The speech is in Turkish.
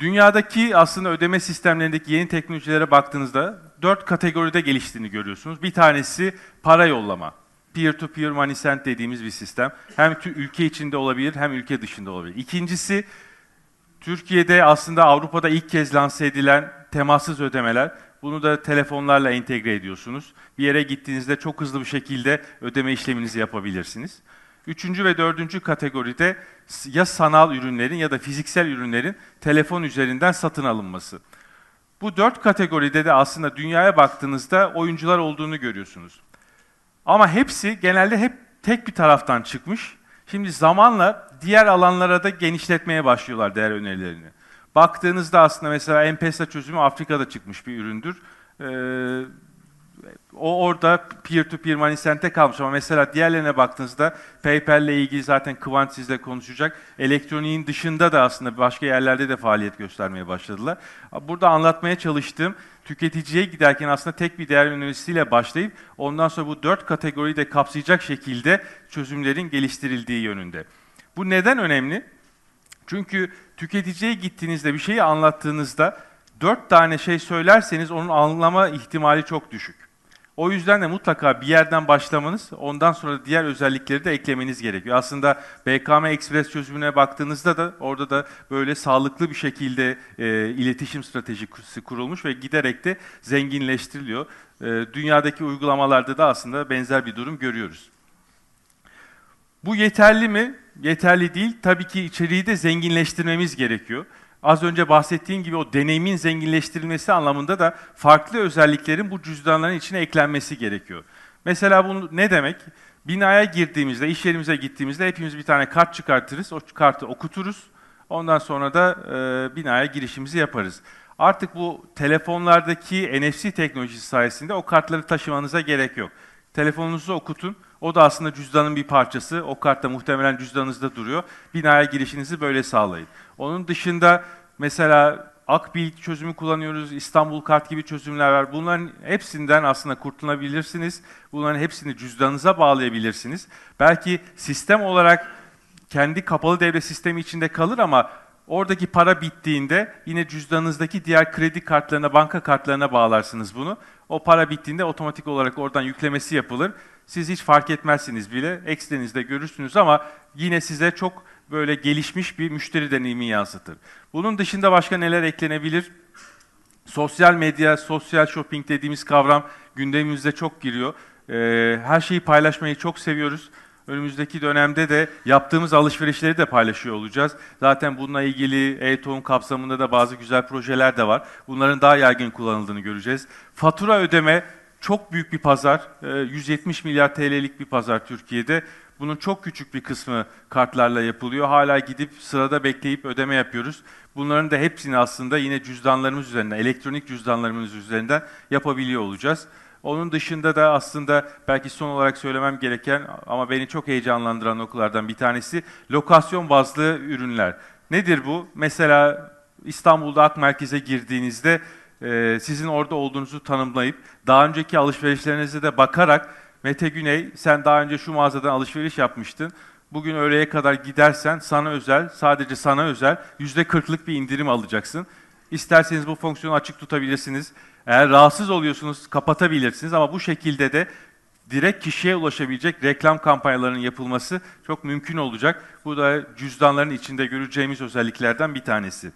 Dünyadaki aslında ödeme sistemlerindeki yeni teknolojilere baktığınızda dört kategoride geliştiğini görüyorsunuz. Bir tanesi para yollama. Peer-to-peer -peer money send dediğimiz bir sistem. Hem ülke içinde olabilir hem ülke dışında olabilir. İkincisi Türkiye'de aslında Avrupa'da ilk kez lanse edilen temassız ödemeler. Bunu da telefonlarla entegre ediyorsunuz. Bir yere gittiğinizde çok hızlı bir şekilde ödeme işleminizi yapabilirsiniz. Üçüncü ve dördüncü kategoride ya sanal ürünlerin ya da fiziksel ürünlerin telefon üzerinden satın alınması. Bu dört kategoride de aslında dünyaya baktığınızda oyuncular olduğunu görüyorsunuz. Ama hepsi genelde hep tek bir taraftan çıkmış. Şimdi zamanla diğer alanlara da genişletmeye başlıyorlar değer önerilerini. Baktığınızda aslında mesela M-Pesa çözümü Afrika'da çıkmış bir üründür. Ee, o orada peer to peer manisente kalmış ama mesela diğerlerine baktığınızda PayPal ile ilgili zaten Kıvanç sizle konuşacak. Elektroniğin dışında da aslında başka yerlerde de faaliyet göstermeye başladılar. Burada anlatmaya çalıştığım tüketiciye giderken aslında tek bir değer önerisiyle başlayıp ondan sonra bu dört kategoriyi de kapsayacak şekilde çözümlerin geliştirildiği yönünde. Bu neden önemli? Çünkü tüketiciye gittiğinizde bir şeyi anlattığınızda dört tane şey söylerseniz onun anlama ihtimali çok düşük. O yüzden de mutlaka bir yerden başlamanız, ondan sonra da diğer özellikleri de eklemeniz gerekiyor. Aslında BKM Express çözümüne baktığınızda da orada da böyle sağlıklı bir şekilde e, iletişim stratejisi kurulmuş ve giderek de zenginleştiriliyor. E, dünyadaki uygulamalarda da aslında benzer bir durum görüyoruz. Bu yeterli mi? Yeterli değil. Tabii ki içeriği de zenginleştirmemiz gerekiyor az önce bahsettiğim gibi o deneyimin zenginleştirilmesi anlamında da farklı özelliklerin bu cüzdanların içine eklenmesi gerekiyor. Mesela bu ne demek? Binaya girdiğimizde, iş yerimize gittiğimizde hepimiz bir tane kart çıkartırız, o kartı okuturuz. Ondan sonra da e, binaya girişimizi yaparız. Artık bu telefonlardaki NFC teknolojisi sayesinde o kartları taşımanıza gerek yok. Telefonunuzu okutun, o da aslında cüzdanın bir parçası. O kart da muhtemelen cüzdanınızda duruyor. Binaya girişinizi böyle sağlayın. Onun dışında mesela Akbil çözümü kullanıyoruz, İstanbul Kart gibi çözümler var. Bunların hepsinden aslında kurtulabilirsiniz. Bunların hepsini cüzdanınıza bağlayabilirsiniz. Belki sistem olarak kendi kapalı devre sistemi içinde kalır ama Oradaki para bittiğinde yine cüzdanınızdaki diğer kredi kartlarına, banka kartlarına bağlarsınız bunu. O para bittiğinde otomatik olarak oradan yüklemesi yapılır. Siz hiç fark etmezsiniz bile, eksenizde görürsünüz ama yine size çok böyle gelişmiş bir müşteri deneyimi yansıtır. Bunun dışında başka neler eklenebilir? Sosyal medya, sosyal shopping dediğimiz kavram gündemimizde çok giriyor. Ee, her şeyi paylaşmayı çok seviyoruz. Önümüzdeki dönemde de yaptığımız alışverişleri de paylaşıyor olacağız. Zaten bununla ilgili e kapsamında da bazı güzel projeler de var. Bunların daha yaygın kullanıldığını göreceğiz. Fatura ödeme çok büyük bir pazar, 170 e, milyar TL'lik bir pazar Türkiye'de. Bunun çok küçük bir kısmı kartlarla yapılıyor. Hala gidip sırada bekleyip ödeme yapıyoruz. Bunların da hepsini aslında yine cüzdanlarımız üzerinden, elektronik cüzdanlarımız üzerinden yapabiliyor olacağız. Onun dışında da aslında belki son olarak söylemem gereken ama beni çok heyecanlandıran noktalardan bir tanesi lokasyon bazlı ürünler. Nedir bu? Mesela İstanbul'da Ak Merkez'e girdiğinizde ee, sizin orada olduğunuzu tanımlayıp daha önceki alışverişlerinize de bakarak Mete Güney sen daha önce şu mağazadan alışveriş yapmıştın. Bugün öğleye kadar gidersen sana özel, sadece sana özel yüzde kırklık bir indirim alacaksın. İsterseniz bu fonksiyonu açık tutabilirsiniz. Eğer rahatsız oluyorsunuz kapatabilirsiniz ama bu şekilde de direkt kişiye ulaşabilecek reklam kampanyalarının yapılması çok mümkün olacak. Bu da cüzdanların içinde göreceğimiz özelliklerden bir tanesi.